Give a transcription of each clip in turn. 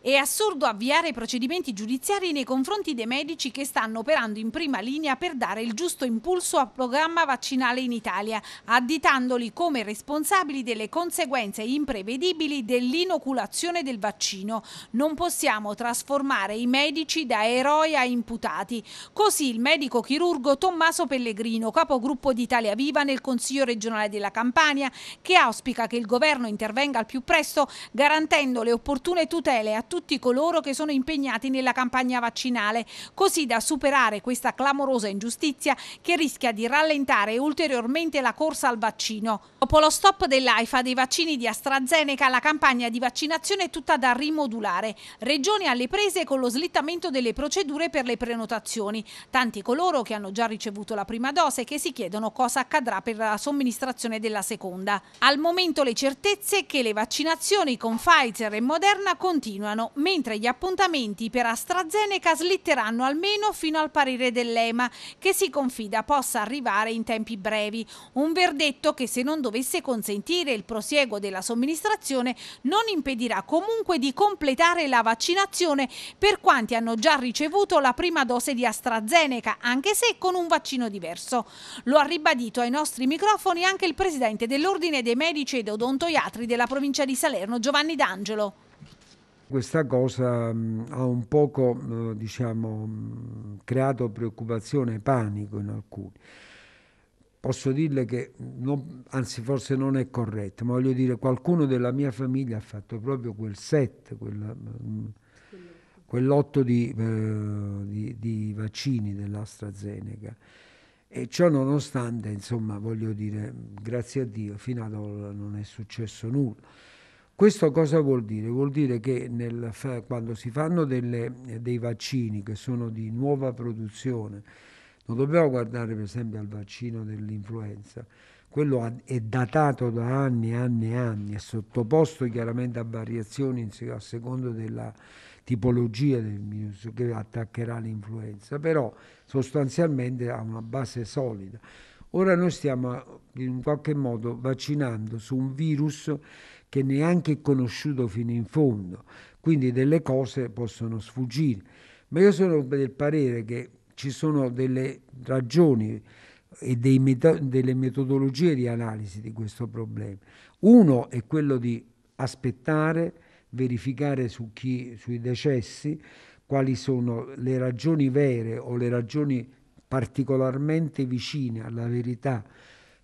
È assurdo avviare procedimenti giudiziari nei confronti dei medici che stanno operando in prima linea per dare il giusto impulso al programma vaccinale in Italia, additandoli come responsabili delle conseguenze imprevedibili dell'inoculazione del vaccino. Non possiamo trasformare i medici da eroi a imputati. Così il medico chirurgo Tommaso Pellegrino, capogruppo di Italia Viva nel Consiglio regionale della Campania, che auspica che il governo intervenga al più presto garantendo le opportune tutele a tutti coloro che sono impegnati nella campagna vaccinale, così da superare questa clamorosa ingiustizia che rischia di rallentare ulteriormente la corsa al vaccino. Dopo lo stop dell'AIFA dei vaccini di AstraZeneca, la campagna di vaccinazione è tutta da rimodulare. Regioni alle prese con lo slittamento delle procedure per le prenotazioni. Tanti coloro che hanno già ricevuto la prima dose che si chiedono cosa accadrà per la somministrazione della seconda. Al momento le certezze che le vaccinazioni con Pfizer e Moderna continuano continuano, mentre gli appuntamenti per AstraZeneca slitteranno almeno fino al parere dell'EMA, che si confida possa arrivare in tempi brevi. Un verdetto che se non dovesse consentire il prosieguo della somministrazione non impedirà comunque di completare la vaccinazione per quanti hanno già ricevuto la prima dose di AstraZeneca, anche se con un vaccino diverso. Lo ha ribadito ai nostri microfoni anche il presidente dell'Ordine dei Medici ed Odontoiatri della provincia di Salerno, Giovanni D'Angelo. Questa cosa mh, mm, ha un poco mh, mm, diciamo, mh, mm, creato preoccupazione e panico in alcuni. Posso dirle che, non, anzi forse non è corretto, ma voglio dire qualcuno della mia famiglia ha fatto proprio quel set, quella, quell'otto di, eh, di, di vaccini dell'AstraZeneca. E ciò nonostante, insomma, voglio dire, grazie a Dio, fino ad ora non è successo nulla. Questo cosa vuol dire? Vuol dire che nel, quando si fanno delle, dei vaccini che sono di nuova produzione, non dobbiamo guardare per esempio al vaccino dell'influenza, quello è datato da anni e anni e anni, è sottoposto chiaramente a variazioni a secondo della tipologia del virus che attaccherà l'influenza, però sostanzialmente ha una base solida. Ora noi stiamo in qualche modo vaccinando su un virus che neanche è conosciuto fino in fondo, quindi delle cose possono sfuggire. Ma io sono del parere che ci sono delle ragioni e meto- delle metodologie di analisi di questo problema. Uno è quello di aspettare, verificare su chi, sui decessi quali sono le ragioni vere o le ragioni particolarmente vicine alla verità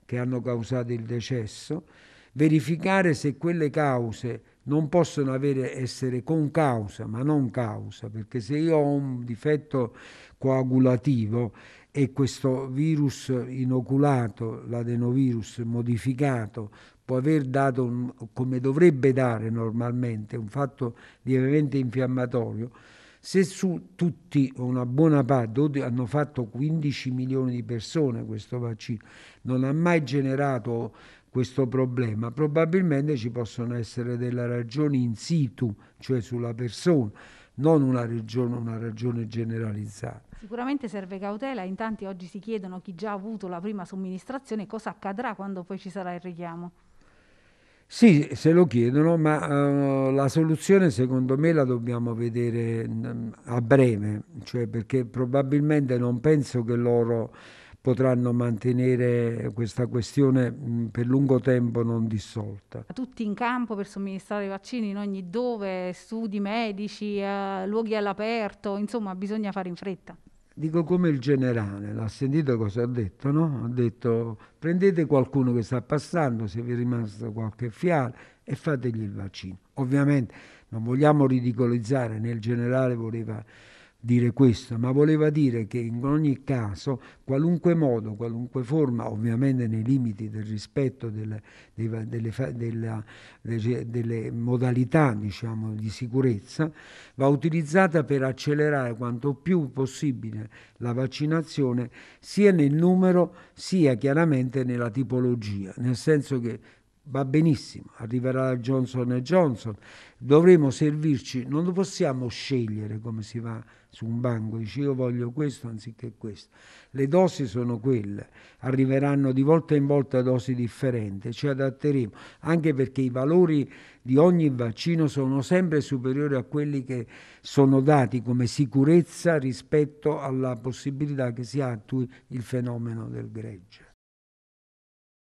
che hanno causato il decesso, verificare se quelle cause non possono avere, essere con causa, ma non causa, perché se io ho un difetto coagulativo e questo virus inoculato, l'adenovirus modificato, può aver dato, un, come dovrebbe dare normalmente, un fatto lievemente infiammatorio, se su tutti o una buona parte hanno fatto 15 milioni di persone questo vaccino, non ha mai generato questo problema, probabilmente ci possono essere delle ragioni in situ, cioè sulla persona non una ragione, una ragione, generalizzata. Sicuramente serve cautela, in tanti oggi si chiedono chi già ha avuto la prima somministrazione cosa accadrà quando poi ci sarà il richiamo. Sì, se lo chiedono, ma uh, la soluzione secondo me la dobbiamo vedere mm, a breve, cioè perché probabilmente non penso che loro potranno mantenere questa questione mm, per lungo tempo non dissolta. Tutti in campo per somministrare i vaccini in ogni dove, studi medici, eh, luoghi all'aperto, insomma bisogna fare in fretta dico come il generale, l'ha sentito cosa ha detto, no? Ha detto prendete qualcuno che sta passando, se vi è rimasto qualche fiale e fategli il vaccino. Ovviamente non vogliamo ridicolizzare, né il generale voleva dire questo, ma voleva dire che in ogni caso, qualunque modo, qualunque forma, ovviamente nei limiti del rispetto delle, delle, della, delle, delle modalità diciamo, di sicurezza, va utilizzata per accelerare quanto più possibile la vaccinazione sia nel numero sia chiaramente nella tipologia, nel senso che va benissimo, arriverà la Johnson Johnson, dovremo servirci, non lo possiamo scegliere come si va su un banco, dice io voglio questo anziché questo, le dosi sono quelle, arriveranno di volta in volta dosi differenti, ci adatteremo, anche perché i valori di ogni vaccino sono sempre superiori a quelli che sono dati come sicurezza rispetto alla possibilità che si attui il fenomeno del gregge.